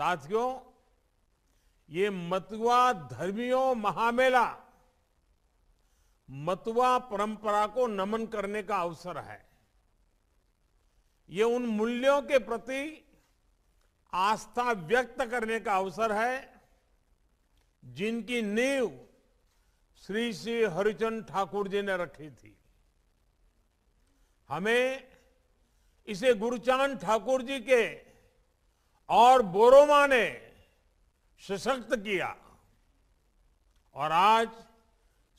साथियों ये मतुआ धर्मियों महामेला मतुआ परंपरा को नमन करने का अवसर है ये उन मूल्यों के प्रति आस्था व्यक्त करने का अवसर है जिनकी नींव श्री श्री हरिचंद ठाकुर जी ने रखी थी हमें इसे गुरुचांद ठाकुर जी के और बोरोमा ने सशक्त किया और आज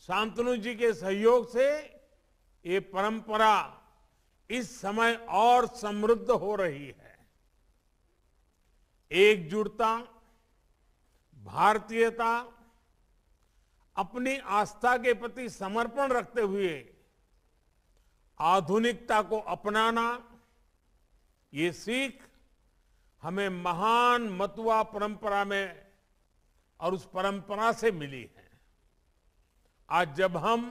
शांतनु जी के सहयोग से ये परंपरा इस समय और समृद्ध हो रही है एकजुटता भारतीयता अपनी आस्था के प्रति समर्पण रखते हुए आधुनिकता को अपनाना ये सीख हमें महान मतुआ परंपरा में और उस परंपरा से मिली है आज जब हम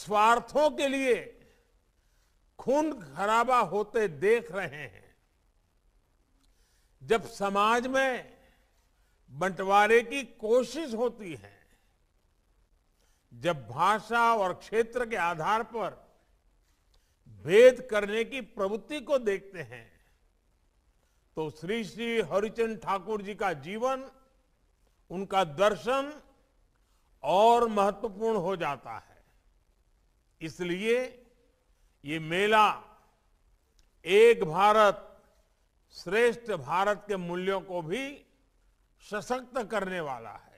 स्वार्थों के लिए खून खराबा होते देख रहे हैं जब समाज में बंटवारे की कोशिश होती है जब भाषा और क्षेत्र के आधार पर भेद करने की प्रवृत्ति को देखते हैं तो श्री श्री हरिचंद ठाकुर जी का जीवन उनका दर्शन और महत्वपूर्ण हो जाता है इसलिए ये मेला एक भारत श्रेष्ठ भारत के मूल्यों को भी सशक्त करने वाला है